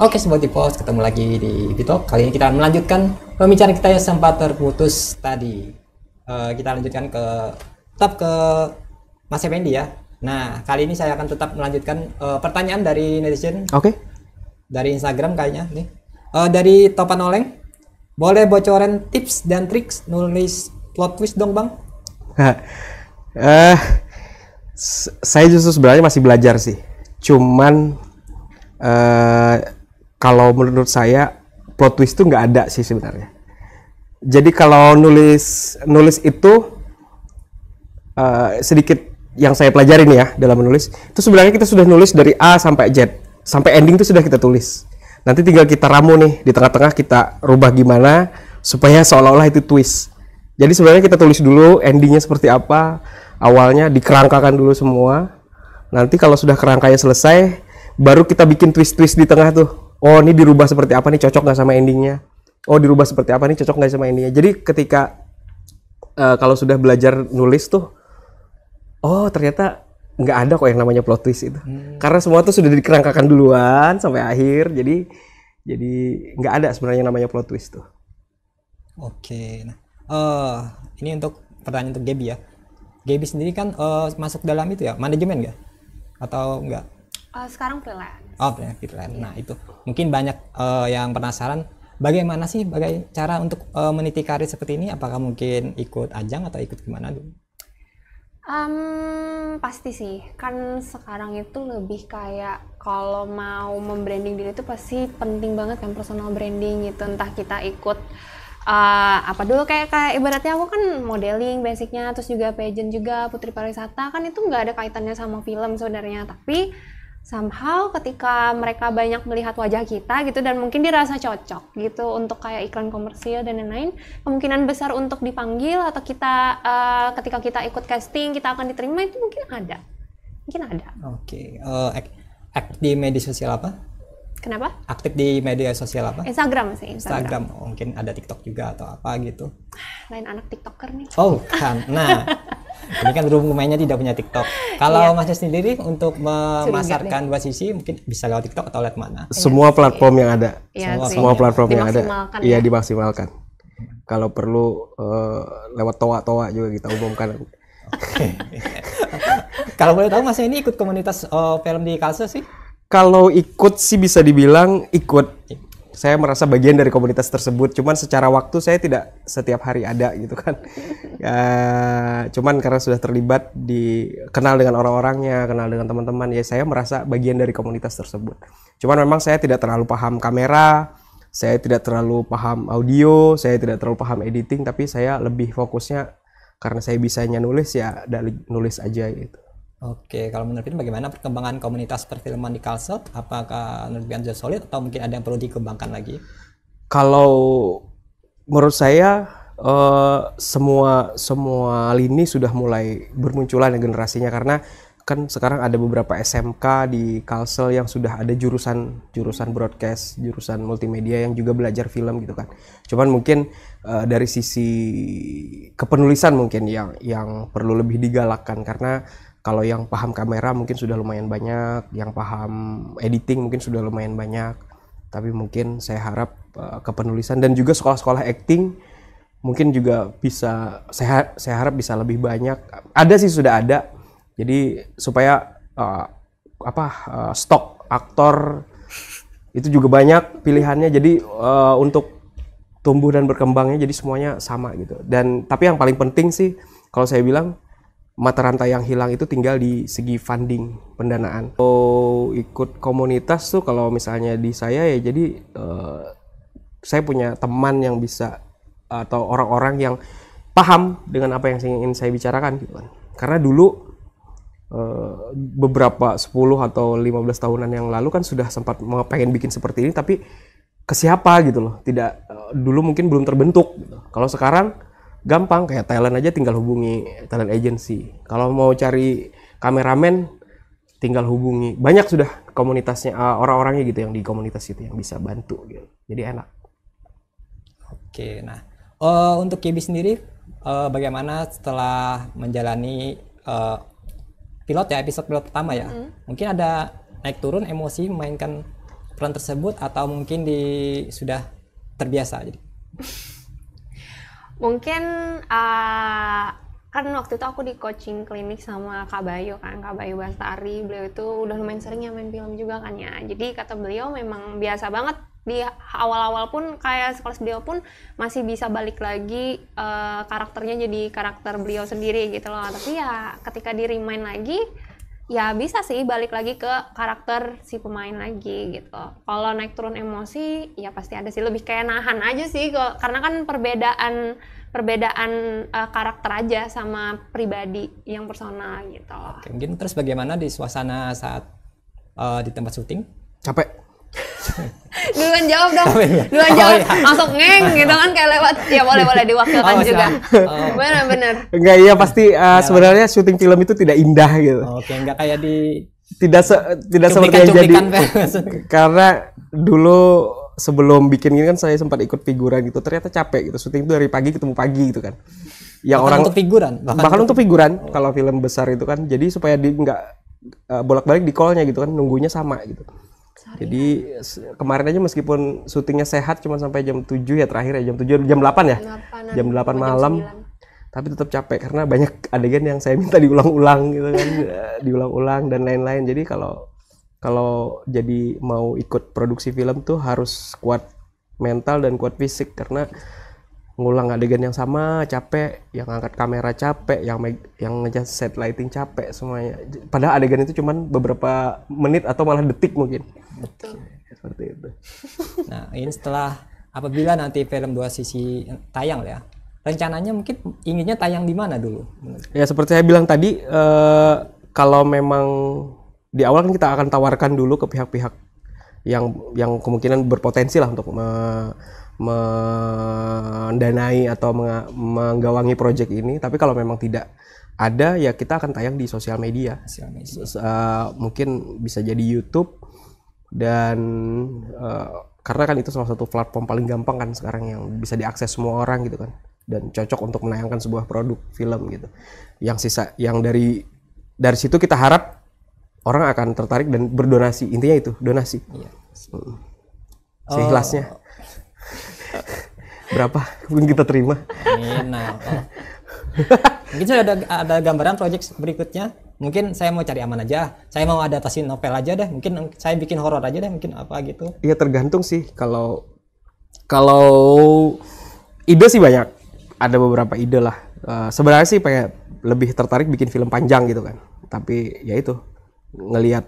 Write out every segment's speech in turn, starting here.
Oke sobat Jepos, ketemu lagi di Bitok. Kali ini kita melanjutkan pembicaraan kita yang sempat terputus tadi. Uh, kita lanjutkan ke tetap ke Mas Effendi ya. Nah, kali ini saya akan tetap melanjutkan uh, pertanyaan dari netizen. Oke. Okay. Dari Instagram kayaknya nih. Uh, dari Topan Oleng. Boleh bocoran tips dan triks nulis plot twist dong, Bang? uh, saya justru sebenarnya masih belajar sih. Cuman uh, kalau menurut saya plot twist itu nggak ada sih sebenarnya. Jadi kalau nulis nulis itu uh, sedikit yang saya pelajari nih ya dalam menulis itu sebenarnya kita sudah nulis dari A sampai Z sampai ending itu sudah kita tulis. Nanti tinggal kita ramu nih di tengah-tengah kita rubah gimana supaya seolah-olah itu twist. Jadi sebenarnya kita tulis dulu endingnya seperti apa, awalnya dikerangkakan dulu semua. Nanti kalau sudah kerangkanya selesai, baru kita bikin twist-twist di tengah tuh oh ini dirubah seperti apa nih cocok nggak sama endingnya oh dirubah seperti apa nih cocok nggak sama endingnya jadi ketika uh, kalau sudah belajar nulis tuh oh ternyata nggak ada kok yang namanya plot twist itu hmm. karena semua tuh sudah dikerangkakan duluan sampai akhir jadi jadi nggak ada sebenarnya namanya plot twist tuh oke nah uh, ini untuk pertanyaan untuk Gaby ya Gaby sendiri kan uh, masuk dalam itu ya manajemen nggak atau nggak uh, sekarang freelance oh freelance nah iya. itu mungkin banyak uh, yang penasaran bagaimana sih bagai cara untuk uh, meniti karir seperti ini apakah mungkin ikut ajang atau ikut gimana dulu Um, pasti sih, kan sekarang itu lebih kayak kalau mau membranding diri itu pasti penting banget kan personal branding gitu. Entah kita ikut uh, apa dulu kayak kayak ibaratnya aku kan modeling basicnya, terus juga pageant juga, putri pariwisata kan itu nggak ada kaitannya sama film sebenarnya, tapi somehow ketika mereka banyak melihat wajah kita gitu dan mungkin dirasa cocok gitu untuk kayak iklan komersial dan lain-lain kemungkinan besar untuk dipanggil atau kita uh, ketika kita ikut casting kita akan diterima itu mungkin ada mungkin ada oke okay. uh, eh, aktif di media sosial apa kenapa aktif di media sosial apa Instagram sih Instagram, Instagram. mungkin ada TikTok juga atau apa gitu ah, lain anak tiktoker nih oh kan nah ini kan berhubung mainnya tidak punya TikTok. Kalau yeah. masnya sendiri untuk memasarkan dua sisi mungkin bisa lewat TikTok atau lewat mana? Iya iya semua platform yang ada. Ya, semua, semua platform yang ada. Iya ya, dimaksimalkan. Kalau perlu uh, lewat toa-toa juga kita umumkan. Oke. Kalau boleh tahu masnya ini ikut komunitas uh, film di Kalsel sih? Kalau ikut sih bisa dibilang ikut saya merasa bagian dari komunitas tersebut cuman secara waktu saya tidak setiap hari ada gitu kan ya, cuman karena sudah terlibat di kenal dengan orang-orangnya kenal dengan teman-teman ya saya merasa bagian dari komunitas tersebut cuman memang saya tidak terlalu paham kamera saya tidak terlalu paham audio saya tidak terlalu paham editing tapi saya lebih fokusnya karena saya bisanya nulis ya nulis aja gitu Oke, kalau menurut Pian bagaimana perkembangan komunitas perfilman di Kalsel? Apakah menurut Pian sudah solid atau mungkin ada yang perlu dikembangkan lagi? Kalau menurut saya uh, semua semua lini sudah mulai bermunculan ya generasinya karena kan sekarang ada beberapa SMK di Kalsel yang sudah ada jurusan jurusan broadcast, jurusan multimedia yang juga belajar film gitu kan. Cuman mungkin uh, dari sisi kepenulisan mungkin yang yang perlu lebih digalakkan karena kalau yang paham kamera mungkin sudah lumayan banyak yang paham editing mungkin sudah lumayan banyak tapi mungkin saya harap uh, kepenulisan dan juga sekolah-sekolah acting mungkin juga bisa saya saya harap bisa lebih banyak ada sih sudah ada jadi supaya uh, apa uh, stok aktor itu juga banyak pilihannya jadi uh, untuk tumbuh dan berkembangnya jadi semuanya sama gitu dan tapi yang paling penting sih kalau saya bilang mata rantai yang hilang itu tinggal di segi funding pendanaan. So ikut komunitas tuh kalau misalnya di saya ya jadi uh, saya punya teman yang bisa atau orang-orang yang paham dengan apa yang ingin saya bicarakan gitu kan. Karena dulu uh, beberapa 10 atau 15 tahunan yang lalu kan sudah sempat mau pengen bikin seperti ini tapi ke siapa gitu loh. Tidak uh, dulu mungkin belum terbentuk gitu. Kalau sekarang gampang kayak Thailand aja tinggal hubungi talent agency kalau mau cari kameramen tinggal hubungi banyak sudah komunitasnya eh, orang-orangnya gitu yang di komunitas itu yang bisa bantu gitu jadi enak oke nah uh, untuk KB sendiri uh, bagaimana setelah menjalani uh, pilot ya episode pilot pertama ya mm. mungkin ada naik turun emosi memainkan peran tersebut atau mungkin di sudah terbiasa jadi mungkin uh, kan waktu itu aku di coaching klinik sama Kak Bayu kan Kak Bayu Bastari beliau itu udah lumayan sering ya main film juga kan ya jadi kata beliau memang biasa banget di awal-awal pun kayak sekolah beliau pun masih bisa balik lagi uh, karakternya jadi karakter beliau sendiri gitu loh tapi ya ketika di remind lagi ya bisa sih balik lagi ke karakter si pemain lagi gitu. Kalau naik turun emosi ya pasti ada sih lebih kayak nahan aja sih kok karena kan perbedaan perbedaan uh, karakter aja sama pribadi yang personal gitu. Oke, mungkin terus bagaimana di suasana saat uh, di tempat syuting? Capek. duluan jawab dong duluan oh, jawab iya. masuk ngeng gitu kan kayak lewat ya boleh boleh diwakilkan oh, juga oh. Ya. benar benar enggak iya pasti uh, sebenarnya syuting film itu tidak indah gitu oke enggak kayak di tidak se tidak seperti yang jadi karena dulu sebelum bikin ini kan saya sempat ikut figuran gitu ternyata capek gitu syuting itu dari pagi ketemu pagi gitu kan ya bahkan orang untuk figuran bahkan, bahkan untuk figuran oh. kalau film besar itu kan jadi supaya di nggak uh, bolak-balik di callnya gitu kan nunggunya sama gitu jadi kemarin aja meskipun syutingnya sehat cuma sampai jam 7 ya terakhir ya jam 7 jam 8 ya. jam 8 malam. tapi tetap capek karena banyak adegan yang saya minta diulang-ulang gitu kan, ya, diulang-ulang dan lain-lain. Jadi kalau kalau jadi mau ikut produksi film tuh harus kuat mental dan kuat fisik karena ngulang adegan yang sama capek yang ngangkat kamera capek yang yang ngejat set lighting capek semuanya padahal adegan itu cuman beberapa menit atau malah detik mungkin betul seperti itu nah ini setelah apabila nanti film dua sisi tayang ya rencananya mungkin inginnya tayang di mana dulu ya seperti saya bilang tadi uh, kalau memang di awal kan kita akan tawarkan dulu ke pihak-pihak yang yang kemungkinan berpotensi lah untuk uh, mendanai atau menggawangi proyek ini tapi kalau memang tidak ada ya kita akan tayang di sosial media, media. Uh, mungkin bisa jadi YouTube dan uh, karena kan itu salah satu platform paling gampang kan sekarang yang bisa diakses semua orang gitu kan dan cocok untuk menayangkan sebuah produk film gitu yang sisa yang dari dari situ kita harap orang akan tertarik dan berdonasi intinya itu donasi iya. Hmm. Uh, berapa pun kita terima. Nah, nah, Mungkin sudah ada, ada gambaran project berikutnya. Mungkin saya mau cari aman aja. Saya mau adaptasi novel aja deh. Mungkin saya bikin horor aja deh. Mungkin apa gitu. Iya tergantung sih. Kalau kalau ide sih banyak. Ada beberapa ide lah. Uh, sebenarnya sih pengen lebih tertarik bikin film panjang gitu kan. Tapi ya itu ngelihat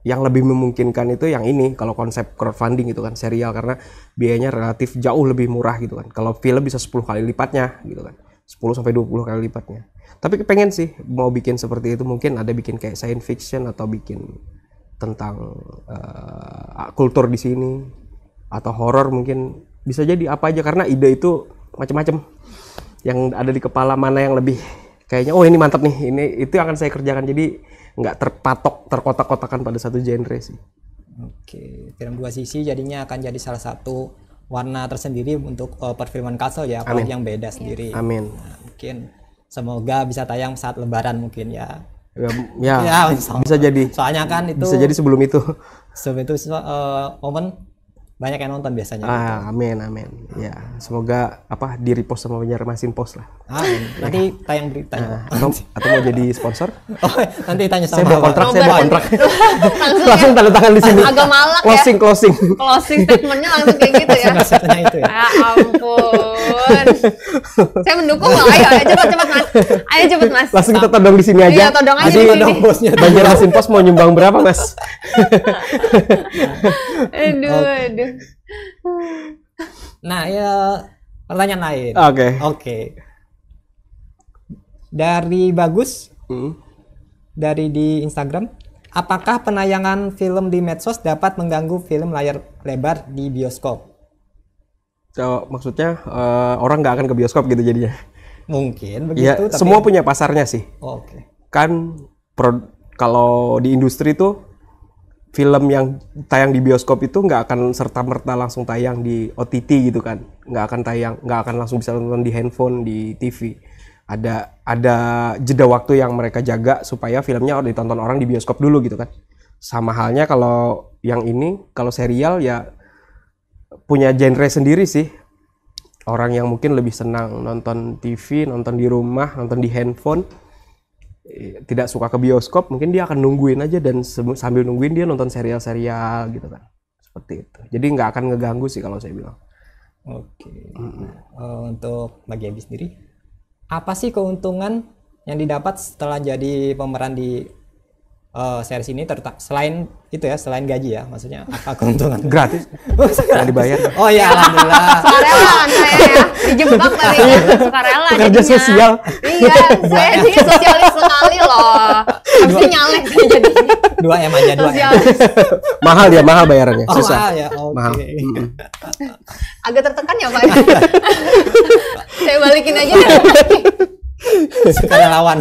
yang lebih memungkinkan itu yang ini kalau konsep crowdfunding gitu kan serial karena biayanya relatif jauh lebih murah gitu kan kalau film bisa 10 kali lipatnya gitu kan 10 sampai 20 kali lipatnya tapi pengen sih mau bikin seperti itu mungkin ada bikin kayak science fiction atau bikin tentang uh, kultur di sini atau horor mungkin bisa jadi apa aja karena ide itu macam-macam yang ada di kepala mana yang lebih kayaknya oh ini mantap nih ini itu akan saya kerjakan jadi nggak terpatok terkotak-kotakan pada satu genre sih. Oke, film dua sisi jadinya akan jadi salah satu warna tersendiri untuk uh, perfilman Castle ya, Amin. yang beda iya. sendiri. Amin. Nah, mungkin semoga bisa tayang saat Lebaran mungkin ya. Ya, ya, ya bisa jadi. Soalnya kan itu bisa jadi sebelum itu. Sebelum itu uh, momen banyak yang nonton biasanya. Ah, gitu. amin amin. Ya, semoga apa di repost sama penyiar masin post lah. Ah, nanti ya. tayang beritanya. Nah, atau, atau mau jadi sponsor? Oh, nanti tanya sama. Saya bawa kontrak, saya bawa kontrak. Ya? langsung, tanda tangan di sini. Agak malak ya. Closing, closing. Closing statementnya langsung kayak gitu ya. Maksudnya itu ya. Ya ampun ampun. Saya mendukung loh. Ayo, ayo cepat cepat Mas. Ayo cepat Mas. Langsung kita todong di sini aja. Iya, todong aja Nanti di sini. Bosnya Pos mau nyumbang berapa, Mas? aduh, aduh. Nah, ya pertanyaan lain. Oke. Okay. Oke. Okay. Dari bagus. Hmm. Dari di Instagram. Apakah penayangan film di medsos dapat mengganggu film layar lebar di bioskop? uh, maksudnya uh, orang nggak akan ke bioskop gitu jadinya mungkin iya, begitu ya, tapi... semua punya pasarnya sih oh, oke okay. kan pro, kalau di industri tuh film yang tayang di bioskop itu nggak akan serta merta langsung tayang di OTT gitu kan nggak akan tayang nggak akan langsung bisa nonton di handphone di TV ada ada jeda waktu yang mereka jaga supaya filmnya ditonton orang di bioskop dulu gitu kan sama halnya kalau yang ini kalau serial ya punya genre sendiri sih orang yang mungkin lebih senang nonton TV, nonton di rumah, nonton di handphone, eh, tidak suka ke bioskop, mungkin dia akan nungguin aja dan sambil nungguin dia nonton serial-serial gitu kan, seperti itu. Jadi nggak akan ngeganggu sih kalau saya bilang. Oke. Mm. untuk bagi Abi sendiri, apa sih keuntungan yang didapat setelah jadi pemeran di uh, eh, series ini tertak selain itu ya selain gaji ya maksudnya apa keuntungan gratis nggak dibayar oh ya alhamdulillah sukarela saya ya dijebak tadi ya. sukarela kerja iya saya ini sosialis sekali loh pasti nyalek jadi dua m aja dua m mahal ya mahal bayarannya oh, susah mahal ya okay. mahal agak tertekan ya pak saya balikin aja lawan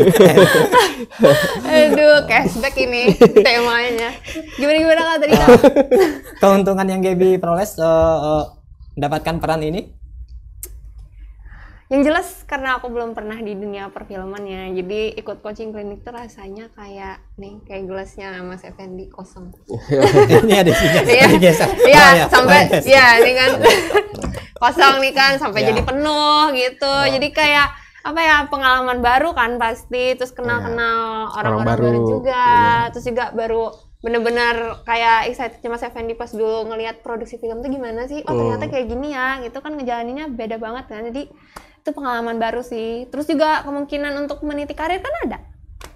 Aduh, cashback ini temanya. Gimana gimana kalau tadi kak? Keuntungan yang Gaby peroleh uh, eh, uh, mendapatkan peran ini? Yang jelas karena aku belum pernah di dunia perfilman ya, jadi ikut coaching klinik tuh rasanya kayak nih kayak gelasnya Mas Effendi kosong. ini ada sih iya. Iya, oh, iya, sampai, iya, iya ini kan kosong nih kan sampai ya. jadi penuh gitu. Oh. Jadi kayak apa ya pengalaman baru kan pasti terus kenal-kenal iya, orang-orang baru, juga iya. terus juga baru bener-bener kayak excitednya Mas Fendi pas dulu ngelihat produksi film tuh gimana sih oh ternyata kayak gini ya gitu kan ngejalaninnya beda banget kan jadi itu pengalaman baru sih terus juga kemungkinan untuk meniti karir kan ada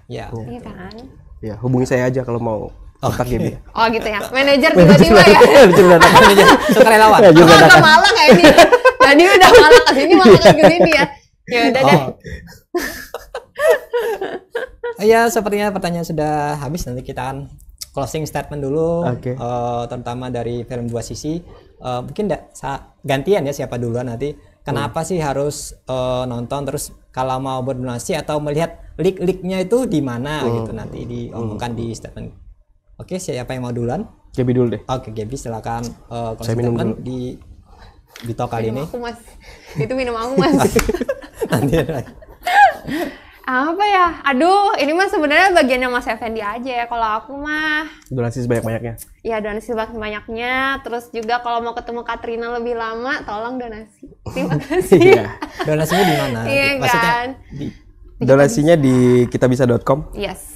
ya iya kan ya hubungi saya aja kalau mau kontak okay. oh gitu ya manajer tiba-tiba ya manajer sukarelawan iya, ya, juga oh, udah malah kayak ini tadi udah malah kesini malah kesini ya ya udah deh. Iya, sepertinya pertanyaan sudah habis. Nanti kita akan closing statement dulu, okay. uh, eh, terutama dari film dua sisi. Uh, mungkin da, gantian ya siapa duluan nanti. Kenapa hmm. sih harus uh, nonton terus kalau mau berdonasi atau melihat leak-leaknya itu di mana hmm. gitu nanti diomongkan hmm. di statement. Oke, okay, siapa yang mau duluan? Gaby dulu deh. Oke, okay, Gaby silakan uh, Saya minum dulu. di di kali ini. Aku mas, itu minum aku mas. nanti ada apa ya aduh ini mah sebenarnya bagiannya mas Effendi aja ya kalau aku mah donasi sebanyak banyaknya Iya donasi sebanyak banyaknya terus juga kalau mau ketemu Katrina lebih lama tolong donasi terima kasih iya. donasinya di mana iya Maksudnya, kan di, di donasinya di kitabisa.com yes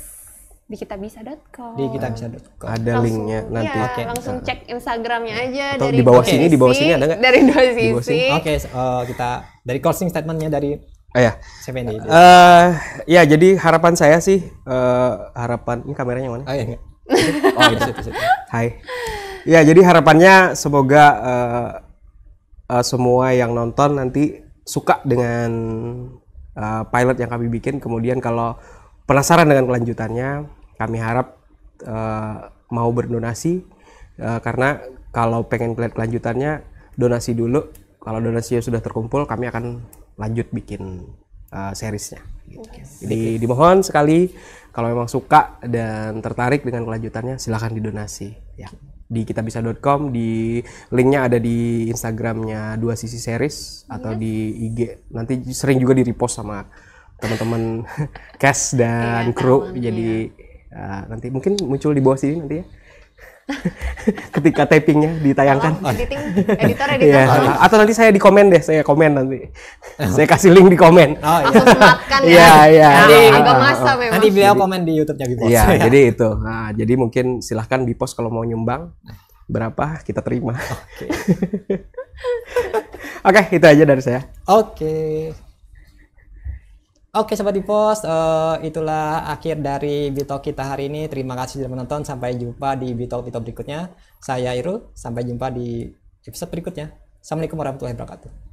di kitabisa.com. Di kitabisa.com. Ada linknya nanti. Ya, okay. langsung cek Instagramnya aja Atau dari di bawah sini, di bawah sini ada nggak? Dari dua sisi. Oke, okay, uh, eh, kita dari closing statementnya dari Oh ya. CVND. Uh, eh, ya jadi harapan saya sih uh, harapan ini kameranya mana? Oh, iya. oh iya. Ya jadi harapannya semoga uh, uh, semua yang nonton nanti suka dengan uh, pilot yang kami bikin. Kemudian kalau penasaran dengan kelanjutannya kami harap uh, mau berdonasi uh, karena kalau pengen lihat kelanjutannya donasi dulu kalau donasinya sudah terkumpul kami akan lanjut bikin uh, seriesnya yes. jadi dimohon sekali kalau memang suka dan tertarik dengan kelanjutannya silahkan didonasi ya di kitabisa.com di linknya ada di Instagramnya dua sisi series yes. atau iya. di IG nanti sering juga di repost sama teman-teman cash dan iya, kru jadi yeah. Ya, nanti mungkin muncul di bawah sini nanti ya. ketika tapingnya ditayangkan Oh, editing, editor editor Ya, atau nanti saya di komen deh saya komen nanti saya kasih link di komen oh, iya. sematkan ya iya, iya, nah, iya. agak masa memang nanti beliau komen di YouTube-nya Bipos Iya, ya. jadi itu nah, jadi mungkin silahkan Bipos kalau mau nyumbang berapa kita terima oke okay. okay, itu aja dari saya oke okay. Oke Sobat post, uh, eh, itulah akhir dari Bitok kita hari ini. Terima kasih sudah menonton. Sampai jumpa di Bitok Bitok berikutnya. Saya Irul, sampai jumpa di episode berikutnya. Assalamualaikum warahmatullahi wabarakatuh.